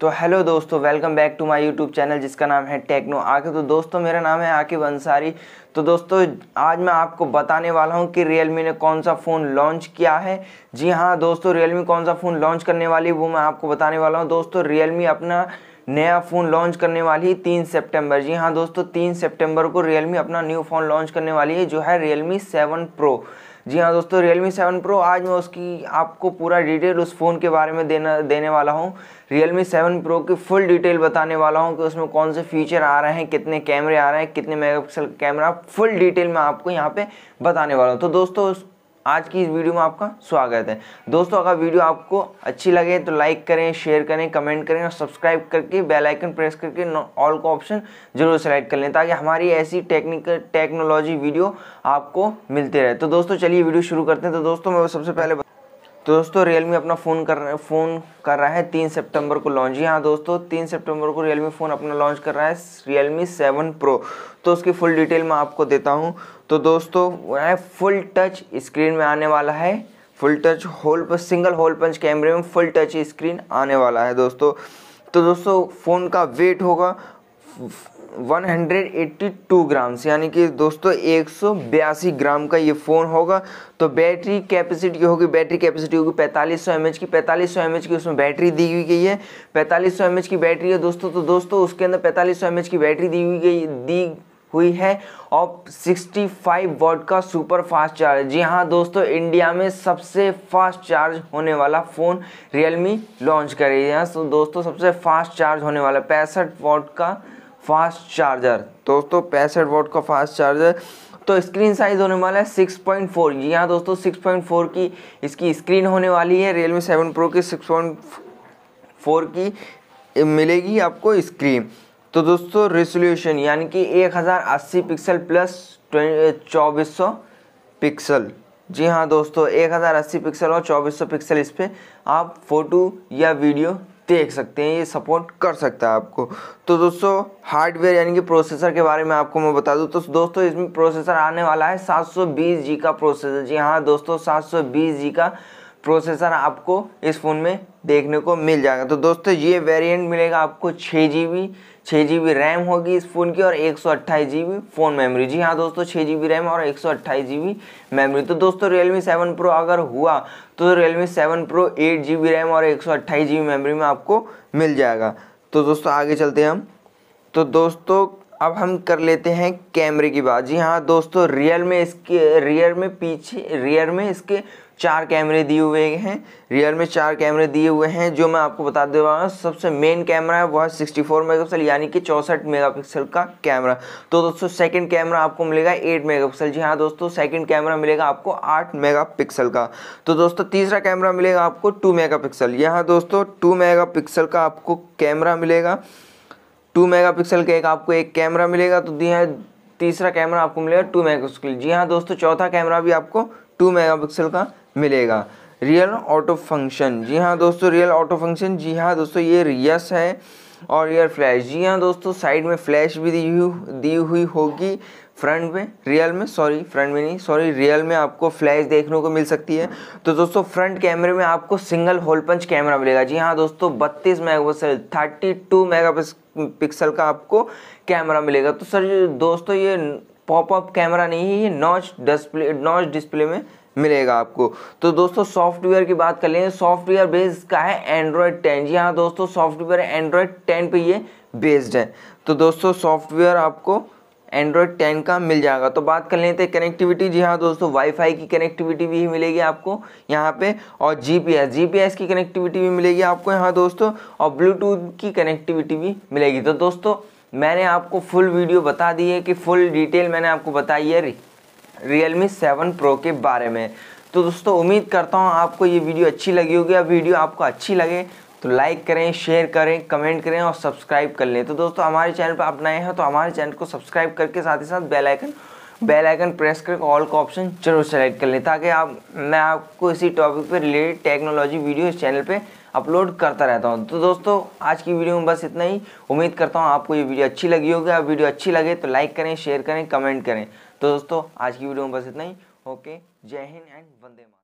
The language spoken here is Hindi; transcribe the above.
तो हेलो दोस्तों welcome back to my YouTube channel जिसका नाम है टेक्नो आके तो दोस्तों मेरा नाम है आकिब अंसारी तो दोस्तों आज मैं आपको बताने वाला हूं कि रियलमी ने कौन सा फ़ोन लॉन्च किया है जी हां दोस्तों रियलमी कौन सा फ़ोन लॉन्च करने वाली वो मैं आपको बताने वाला हूँ दोस्तों रियलमी अपना नया फ़ोन लॉन्च करने वाली है तीन सेप्टेम्बर जी हाँ दोस्तों तीन सेप्टेम्बर को रियलमी अपना न्यू फ़ोन लॉन्च करने वाली है जो है रियलमी सेवन प्रो जी हाँ दोस्तों Realme 7 Pro आज मैं उसकी आपको पूरा डिटेल उस फ़ोन के बारे में देना देने वाला हूँ Realme 7 Pro की फुल डिटेल बताने वाला हूँ कि उसमें कौन से फीचर आ रहे हैं कितने कैमरे आ रहे हैं कितने मेगापिक्सल कैमरा फुल डिटेल में आपको यहाँ पे बताने वाला हूँ तो दोस्तों आज की इस वीडियो में आपका स्वागत है दोस्तों अगर वीडियो आपको अच्छी लगे तो लाइक करें शेयर करें कमेंट करें और सब्सक्राइब करके बेल आइकन प्रेस करके ऑल का ऑप्शन जरूर सेलेक्ट कर लें ताकि हमारी ऐसी टेक्निकल टेक्नोलॉजी वीडियो आपको मिलते रहे तो दोस्तों चलिए वीडियो शुरू करते हैं तो दोस्तों मैं सबसे पहले तो दोस्तों रियलमी अपना फ़ोन कर रहा है फ़ोन कर रहा है तीन सितंबर को लॉन्च जी हाँ दोस्तों तीन सितंबर को रियलमी फ़ोन अपना लॉन्च कर रहा है रियलमी सेवन प्रो तो उसकी फुल डिटेल मैं आपको देता हूँ तो दोस्तों वह फुल टच स्क्रीन में आने वाला है full touch hole single hole punch कैमरे में फुल टच स्क्रीन आने वाला है दोस्तों तो दोस्तों फ़ोन का वेट होगा 182 ग्राम्स यानी कि दोस्तों एक ग्राम का ये फ़ोन होगा तो बैटरी कैपेसिटी होगी बैटरी कैपेसिटी होगी 4500 सौ की 4500 सौ की उसमें बैटरी दी हुई गई है 4500 सौ की बैटरी है दोस्तों तो दोस्तों उसके अंदर 4500 सौ की बैटरी दी हुई गई दी हुई है और 65 वॉट का सुपर फास्ट चार्ज जी हाँ दोस्तों इंडिया में सबसे फास्ट चार्ज होने वाला फ़ोन रियलमी लॉन्च करेगी यहाँ तो दोस्तों सबसे फास्ट चार्ज होने वाला पैंसठ वॉट का फास्ट चार्जर दोस्तों पैंसठ वोट का फास्ट चार्जर तो स्क्रीन साइज होने वाला है सिक्स पॉइंट फोर जी हाँ दोस्तों सिक्स पॉइंट फोर की इसकी स्क्रीन होने वाली है रियलमी सेवन प्रो की सिक्स पॉइंट फोर की मिलेगी आपको स्क्रीन तो दोस्तों रेजोल्यूशन यानी कि एक हज़ार अस्सी पिक्सल प्लस चौबीस सौ पिक्सल जी हाँ दोस्तों एक हज़ार अस्सी पिक्सल और चौबीस सौ पिक्सल इस पर आप फ़ोटो या वीडियो देख सकते हैं ये सपोर्ट कर सकता है आपको तो दोस्तों हार्डवेयर यानी कि प्रोसेसर के बारे में आपको मैं बता दूं तो दोस्तों इसमें प्रोसेसर आने वाला है 720 जी का प्रोसेसर जी हाँ दोस्तों 720 जी का प्रोसेसर आपको इस फ़ोन में देखने को मिल जाएगा तो दोस्तों ये वेरिएंट मिलेगा आपको छः जी बी छः जी बी रैम होगी इस फ़ोन की और एक सौ अट्ठाईस जी बी फ़ोन मेमोरी जी हाँ दोस्तों छः जी बी रैम और एक सौ अट्ठाईस जी बी मेमोरी तो दोस्तों रियलमी सेवन प्रो अगर हुआ तो Realme seven pro eight GB बी रैम और एक सौ अट्ठाईस जी बी मेमोरी में आपको मिल जाएगा तो दोस्तों आगे चलते हैं हम तो दोस्तों अब हम कर लेते हैं कैमरे की बात जी हाँ दोस्तों रियल में इसके रियर में पीछे रियर में इसके चार कैमरे दिए हुए हैं रियर में चार कैमरे दिए हुए हैं जो मैं आपको बता दे रहा हूँ सबसे मेन कैमरा है वह है सिक्सटी फोर मेगापिक्सल यानी कि चौंसठ मेगापिक्सल का कैमरा तो दोस्तों सेकंड कैमरा आपको मिलेगा एट मेगापिक्सल जी हाँ दोस्तों सेकंड कैमरा मिलेगा आपको आठ मेगा का तो दोस्तों तीसरा कैमरा मिलेगा आपको टू मेगा यहाँ दोस्तों टू मेगा का आपको कैमरा मिलेगा टू पिक्सल का एक आपको एक कैमरा मिलेगा तो यह हाँ, तीसरा कैमरा आपको मिलेगा टू मेगा जी हाँ दोस्तों चौथा कैमरा भी आपको टू मेगापिक्सल का मिलेगा रियल ऑटो फंक्शन जी हाँ दोस्तों रियल ऑटो फंक्शन जी हाँ दोस्तों ये रियस है और रियल फ्लैश जी हाँ दोस्तों साइड में फ्लैश भी दी हुई दी हुई होगी फ्रंट में रियल में सॉरी फ्रंट में नहीं सॉरी रियल में आपको फ्लैश देखने को मिल सकती है तो दोस्तों फ्रंट कैमरे में आपको सिंगल होल पंच कैमरा मिलेगा जी हाँ दोस्तों बत्तीस megapixel thirty two megapixel का आपको कैमरा मिलेगा तो सर दोस्तों ये पॉपअप कैमरा नहीं है ये नॉच डिस्प्ले नॉच डिस्प्ले में मिलेगा आपको तो दोस्तों सॉफ्टवेयर की बात कर लेंगे सॉफ्टवेयर बेस का है एंड्रॉयड टेन जी हाँ दोस्तों सॉफ्टवेयर एंड्रॉयड टेन पे ये बेस्ड है तो दोस्तों सॉफ्टवेयर आपको एंड्रॉयड टेन का मिल जाएगा तो बात कर लेते हैं कनेक्टिविटी जी हाँ दोस्तों वाईफाई की कनेक्टिविटी भी मिलेगी आपको यहाँ पे और जीपीएस जीपीएस की कनेक्टिविटी भी मिलेगी आपको यहाँ दोस्तों और ब्लूटूथ की कनेक्टिविटी भी मिलेगी तो दोस्तों मैंने आपको फुल वीडियो बता दी है कि फुल डिटेल मैंने आपको बताई है रियलमी सेवन प्रो के बारे में तो दोस्तों उम्मीद करता हूँ आपको ये वीडियो अच्छी लगी होगी अब वीडियो आपको अच्छी लगे तो लाइक करें शेयर करें कमेंट करें और सब्सक्राइब कर लें तो दोस्तों हमारे चैनल पर आप नए हैं तो हमारे चैनल को सब्सक्राइब करके साथ ही साथ bell icon bell icon press करके ऑल का ऑप्शन जरूर सेलेक्ट कर लें ताकि आप मैं आपको इसी टॉपिक पर रिलेटेड टेक्नोलॉजी वीडियो इस चैनल पर अपलोड करता रहता हूँ तो दोस्तों आज की वीडियो में बस इतना ही उम्मीद करता हूँ आपको ये वीडियो अच्छी लगी होगी अब वीडियो अच्छी लगे तो लाइक करें शेयर करें कमेंट करें तो दोस्तों आज की वीडियो में बस इतना ही ओके जय हिंद एंड वंदे मा